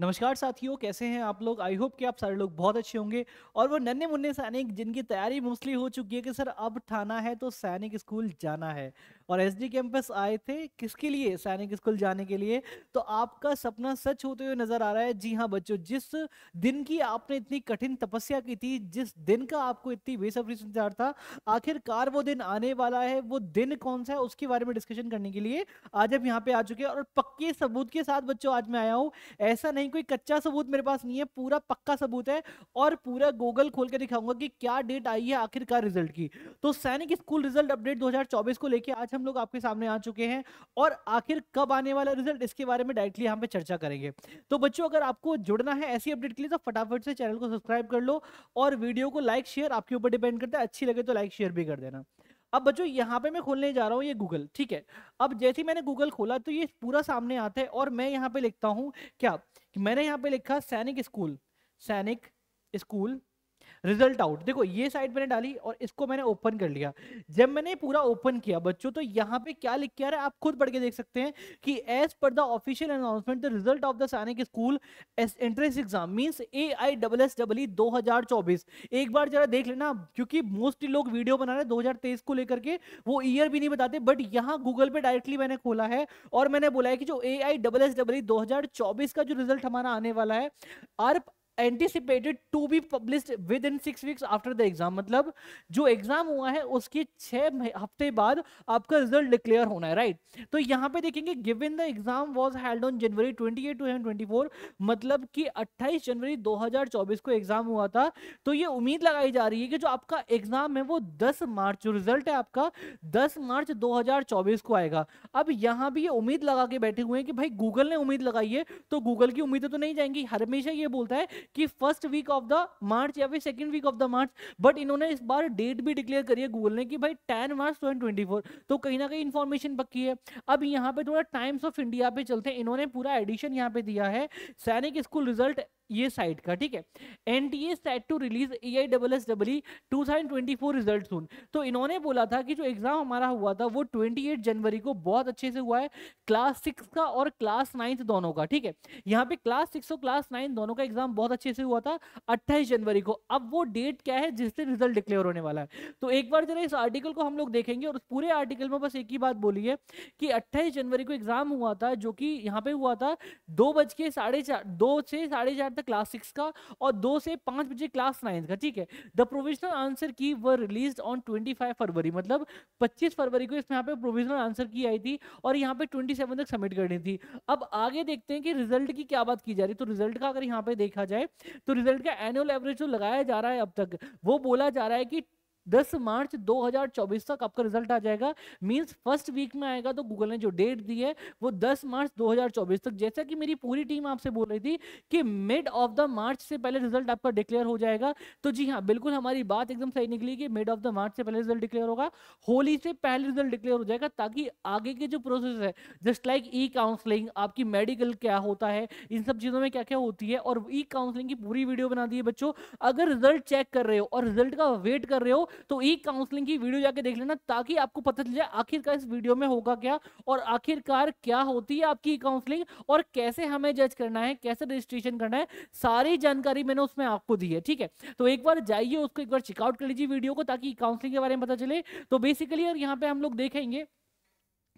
नमस्कार साथियों कैसे हैं आप लोग आई होप कि आप सारे लोग बहुत अच्छे होंगे और वो नन्हे मुन्ने सैनिक जिनकी तैयारी मोस्टली हो चुकी है कि सर अब थाना है तो सैनिक स्कूल जाना है और एस डी कैंपस आए थे किसके लिए सैनिक स्कूल जाने के लिए तो आपका सपना सच होते हुए नजर आ रहा है जी हाँ बच्चों जिस दिन की आपने इतनी कठिन तपस्या की थी जिस दिन का आपको इतनी बेसब्री से इंतजार था आखिरकार वो दिन आने वाला है वो दिन कौन सा है उसके बारे में डिस्कशन करने के लिए आज हम यहाँ पे आ चुके हैं और पक्के सबूत के साथ बच्चों आज मैं आया हूँ ऐसा नहीं कहीं कोई कच्चा सबूत मेरे पास नहीं है पूरा पक्का सबूत है और पूरा गूगल खोल के दिखाऊंगा कि क्या डेट आई है आखिरकार रिजल्ट की तो सैनिक स्कूल रिजल्ट अपडेट 2024 को लेके आज हम लोग आपके सामने आ चुके हैं और आखिर कब आने वाला रिजल्ट इसके बारे में डायरेक्टली यहाँ पे चर्चा करेंगे तो बच्चों अगर आपको जुड़ना है ऐसी अपडेट के लिए तो फटाफट से चैनल को सब्सक्राइब कर लो और वीडियो को लाइक शेयर आपके ऊपर डिपेंड करता है अच्छी लगे तो लाइक शेयर भी कर देना अब बच्चों यहाँ पे मैं खोलने जा रहा हूँ ये गूगल ठीक है अब जैसे ही मैंने गूगल खोला तो ये पूरा सामने आता है और मैं यहाँ पे लिखता हूँ क्या कि मैंने यहाँ पे लिखा सैनिक स्कूल सैनिक स्कूल रिजल्ट आउट देखो ये साइड मैंने डाली और इसको मैंने ओपन कर लिया जब मैंने पूरा ओपन किया बच्चों तो यहाँ पे क्या लिख के आ रहा है आप खुद पढ़ के देख सकते हैं कि as per the official announcement the result of the Sainik school entrance exam means A I double S double E दो हजार चौबीस एक बार जरा देख लेना क्योंकि मोस्टली लोग वीडियो बना रहे दो हजार तेईस को लेकर के वो ईयर भी नहीं बताते बट यहाँ गूगल पे डायरेक्टली मैंने खोला है और मैंने बोला है कि जो A I double S double E दो हजार चौबीस का जो रिजल्ट हमारा आने वाला है are anticipated to be published within six weeks after the exam मतलब जो एग्जाम हुआ है उसके छह हफ्ते बाद आपका रिजल्ट डिक्लेयर होना है राइट right? तो यहाँ पे देखेंगे given the exam was held on January eight two twenty मतलब कि 28 जनवरी 2024 को एग्जाम हुआ था तो ये उम्मीद लगाई जा रही है कि जो आपका एग्जाम है वो 10 मार्च जो रिजल्ट है आपका 10 मार्च 2024 को आएगा अब यहाँ भी ये उम्मीद लगा के बैठे हुए हैं कि भाई गूगल ने उम्मीद लगाई है तो गूगल की उम्मीदें तो नहीं जाएंगी हमेशा ये बोलता है कि first week of the March या फिर second week of the March but इन्होंने इस बार डेट भी डिक्लेयर करी है गूगल ने कि भाई टेन मार्च ट्वेंटी तो कहीं ना कहीं इन्फॉर्मेशन पक्की है अब यहाँ पे थोड़ा टाइम्स ऑफ इंडिया पे चलते हैं इन्होंने पूरा एडिशन यहाँ पे दिया है सैनिक स्कूल रिजल्ट ये साइट का ठीक है N T A set to release A I double S double E two thousand twenty four result soon तो इन्होंने बोला था कि जो एग्जाम हमारा हुआ था वो ट्वेंटी एट जनवरी को बहुत अच्छे से हुआ है क्लास सिक्स का और क्लास नाइन्थ दोनों का ठीक है यहाँ पे क्लास सिक्स और क्लास नाइन दोनों का एग्जाम बहुत अच्छे से हुआ था अट्ठाईस जनवरी को अब वो डेट क्या है जिससे रिजल्ट डिक्लेयर होने वाला है तो एक बार जरा इस आर्टिकल को हम लोग देखेंगे और उस पूरे आर्टिकल में बस एक ही बात बोली है कि अट्ठाईस जनवरी को एग्जाम हुआ था जो कि यहाँ पे हुआ था दो बज के साढ़े चार दो से साढ़े चार क्लास सिक्स का और दो से पांच बजे क्लास नाइन्थ का ठीक है the provisional answer key was release on twenty five February मतलब पच्चीस फरवरी को इसमें यहाँ पे प्रोविजनल आंसर की आई थी और यहाँ पे ट्वेंटी सेवन तक सबमिट करनी थी अब आगे देखते हैं कि रिजल्ट की क्या बात की जा रही है तो रिजल्ट का अगर यहाँ पे देखा जाए तो रिजल्ट का एनुअल एवरेज जो लगाया जा रहा है अब तक वो बोला जा रहा है कि 10 मार्च 2024 तक आपका रिजल्ट आ जाएगा मींस फर्स्ट वीक में आएगा तो गूगल ने जो डेट दी है वो 10 मार्च 2024 तक जैसा कि मेरी पूरी टीम आपसे बोल रही थी कि मिड ऑफ द मार्च से पहले रिजल्ट आपका डिक्लेयर हो जाएगा तो जी हाँ बिल्कुल हमारी बात एकदम सही निकली कि मिड ऑफ द मार्च से पहले रिजल्ट डिक्लेयर होगा होली से पहले रिजल्ट डिक्लेयर हो जाएगा ताकि आगे के जो प्रोसेस है जस्ट लाइक ई काउंसलिंग आपकी मेडिकल क्या होता है इन सब चीज़ों में क्या क्या होती है और ई काउंसलिंग की पूरी वीडियो बना दी है बच्चों अगर रिजल्ट चेक कर रहे हो और रिजल्ट का वेट कर रहे हो तो ई काउंसलिंग की वीडियो जाके देख लेना ताकि आपको पता चल जाए आखिरकार इस वीडियो में होगा क्या और आखिरकार क्या होती है आपकी ई काउंसलिंग और कैसे हमें जज करना है कैसे रजिस्ट्रेशन करना है सारी जानकारी मैंने उसमें आपको दी है ठीक है तो एक बार जाइए उसको एक बार चेकआउट कर लीजिए वीडियो को ताकि ई काउंसलिंग के बारे में पता चले तो बेसिकली और यहाँ पे हम लोग देखेंगे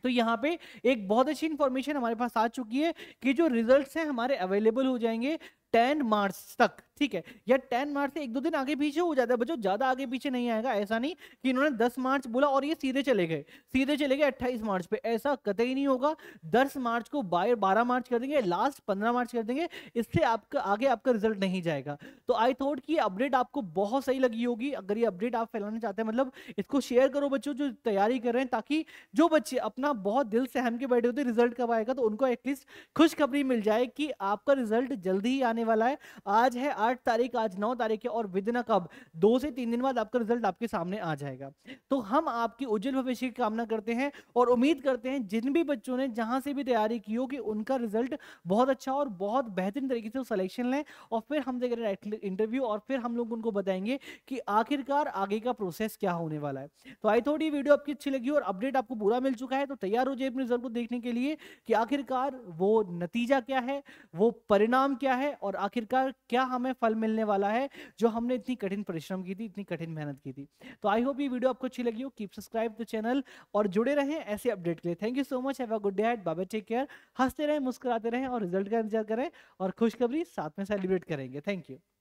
तो यहाँ पे एक बहुत अच्छी इंफॉर्मेशन हमारे पास आ चुकी है कि जो रिजल्ट्स हैं हमारे अवेलेबल हो जाएंगे 10 मार्च तक ठीक है या टेन मार्च से एक दो दिन आगे पीछे हो जाता है बच्चों ज़्यादा आगे पीछे नहीं आएगा ऐसा नहीं कि इन्होंने दस मार्च बोला और ये सीधे चले गए सीधे चले गए अट्ठाईस मार्च पे ऐसा कतई नहीं होगा दस मार्च को बाय बारह मार्च कर देंगे लास्ट पंद्रह मार्च कर देंगे इससे आपका आगे आपका रिजल्ट नहीं जाएगा तो आई थॉट कि अपडेट आपको बहुत सही लगी होगी अगर ये अपडेट आप फैलाना चाहते हैं मतलब इसको शेयर करो बच्चों जो तैयारी कर रहे हैं ताकि जो बच्चे अपना बहुत दिल से हम के बैठे होते रिजल्ट कब आएगा तो उनको एटलीस्ट खुशखबरी मिल जाए कि आपका रिजल्ट जल्दी ही आने वाला है आज है आठ तारीख आज नौ तारीख है और विद इन कब दो से तीन दिन बाद आपका रिजल्ट आपके सामने आ जाएगा तो हम आपकी उज्जवल भविष्य की कामना करते हैं और उम्मीद करते हैं जिन भी बच्चों ने जहां से भी तैयारी की हो कि उनका रिजल्ट बहुत अच्छा और बहुत बेहतरीन तरीके से वो सिलेक्शन लें और फिर हम देख देखेंगे इंटरव्यू और फिर हम लोग उनको बताएंगे कि आखिरकार आगे का प्रोसेस क्या होने वाला है तो आई थोड़ी वीडियो आपकी अच्छी लगी और अपडेट आपको पूरा मिल चुका है तो तैयार हो जाए अपने रिजल्ट को देखने के लिए कि आखिरकार वो नतीजा क्या है वो परिणाम क्या है और आखिरकार क्या हमें फल मिलने वाला है जो हमने इतनी कठिन परिश्रम की थी इतनी कठिन मेहनत की थी तो आई होप ये वीडियो आपको अच्छी लगी हो कीप सब्सक्राइब द चैनल और जुड़े रहें ऐसे अपडेट के लिए thank you so much have a good day bye bye take care हंसते रहें मुस्कुराते रहें और रिजल्ट का इंतजार करें और खुशखबरी साथ में सेलिब्रेट करेंगे थैंक यू